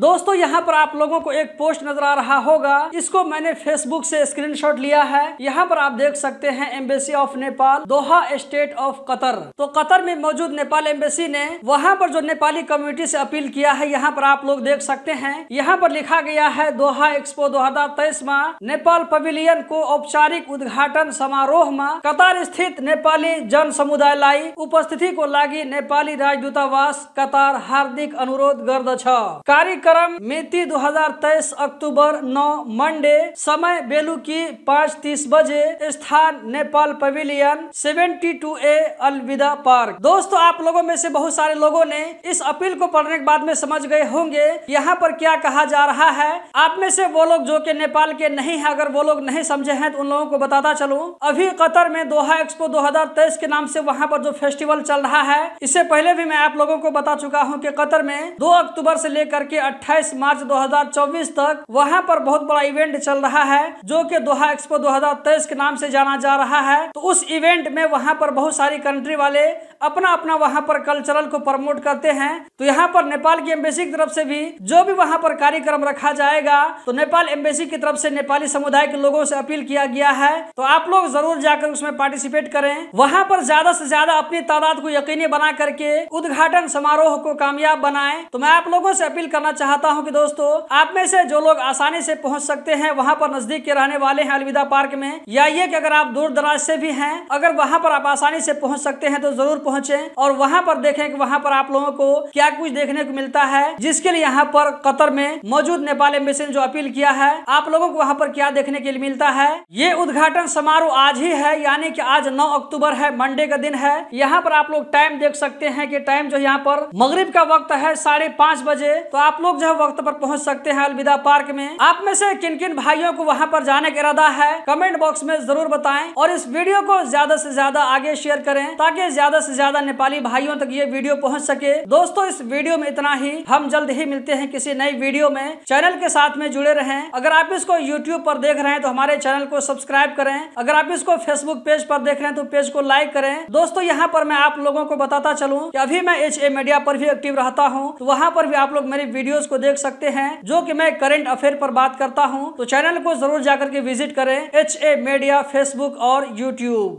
दोस्तों यहाँ पर आप लोगों को एक पोस्ट नजर आ रहा होगा इसको मैंने फेसबुक से स्क्रीनशॉट लिया है यहाँ पर आप देख सकते हैं embassy of Nepal Doha state of Qatar तो कतर में मौजूद नेपाल एम्बेसी ने वहाँ पर जो नेपाली कम्युनिटी से अपील किया है यहाँ पर आप लोग देख सकते हैं यहाँ पर लिखा गया है दोहा एक्सपो दो हजार नेपाल पवेलियन को औपचारिक उद्घाटन समारोह में कतार स्थित नेपाली जन समुदाय लाई उपस्थिति को लागी नेपाली राजदूतावास कतार हार्दिक अनुरोध गर्दछ कार्यक्रम कार्यक्रम मिति 2023 अक्टूबर 9 मंडे समय बेलुकी पाँच तीस बजे स्थान नेपाल पवेलियन 72 ए अलविदा पार्क दोस्तों आप लोगों में से बहुत सारे लोगों ने इस अपील को पढ़ने के बाद में समझ गए होंगे यहाँ पर क्या कहा जा रहा है आप में से वो लोग जो के नेपाल के नहीं है अगर वो लोग नहीं समझे हैं तो उन लोगों को बताता चलू अभी कतर में दोहा एक्सपो दो के नाम से वहाँ पर जो फेस्टिवल चल रहा है इससे पहले भी मैं आप लोगों को बता चुका हूँ की कतर में दो अक्टूबर से लेकर के 28 मार्च 2024 तक वहां पर बहुत बड़ा इवेंट चल रहा है जो कि दोहा एक्सपो 2023 के नाम से जाना जा रहा है तो उस इवेंट में वहां पर बहुत सारी कंट्री वाले अपना अपना वहां पर कल्चरल को प्रमोट करते हैं तो यहाँ पर नेपाल की एम्बेसी की तरफ से भी जो भी वहां पर कार्यक्रम रखा जाएगा तो नेपाल एम्बेसी की तरफ से नेपाली समुदाय के लोगों से अपील किया गया है तो आप लोग जरूर जाकर उसमें पार्टिसिपेट करें वहां पर ज्यादा से ज्यादा अपनी तादाद को यकीनी बना करके उद्घाटन समारोह को कामयाब बनाए तो मैं आप लोगों से अपील करना चाहता हूं कि दोस्तों आप में से जो लोग आसानी से पहुंच सकते हैं वहां पर नजदीक के रहने वाले हैं अलविदा पार्क में या ये कि अगर आप दूर दराज से भी हैं अगर वहां पर आप आसानी से पहुंच सकते हैं तो जरूर पहुंचे और वहां पर देखें कि वहां पर आप लोगों को क्या कुछ देखने को मिलता है जिसके लिए यहाँ पर कतर में मौजूद नेपाल एम्बेसी ने जो अपील किया है आप लोगों को वहाँ पर क्या देखने के लिए मिलता है ये उद्घाटन समारोह आज ही है यानी की आज नौ अक्टूबर है मंडे का दिन है यहाँ पर आप लोग टाइम देख सकते हैं कि टाइम जो यहाँ पर मगरिब का वक्त है साढ़े पांच बजे तो आप लोग लोग जो वक्त पर पहुंच सकते हैं अलविदा पार्क में आप में से किन किन भाइयों को वहां पर जाने का इरादा है कमेंट बॉक्स में जरूर बताएं और इस वीडियो को ज्यादा से ज्यादा आगे शेयर करें ताकि ज्यादा से ज्यादा नेपाली भाइयों तक ये वीडियो पहुंच सके दोस्तों इस वीडियो में इतना ही हम जल्द ही मिलते हैं किसी नई वीडियो में चैनल के साथ में जुड़े रहे अगर आप इसको यूट्यूब पर देख रहे हैं तो हमारे चैनल को सब्सक्राइब करें अगर आप इसको फेसबुक पेज पर देख रहे हैं तो पेज को लाइक करें दोस्तों यहाँ पर मैं आप लोगों को बताता चलूँ की अभी मैं एच मीडिया पर भी एक्टिव रहता हूँ तो वहाँ पर भी आप लोग मेरी वीडियो वीडियोस को देख सकते हैं जो कि मैं करंट अफेयर पर बात करता हूं तो चैनल को जरूर जाकर के विजिट करें एच ए मीडिया फेसबुक और यूट्यूब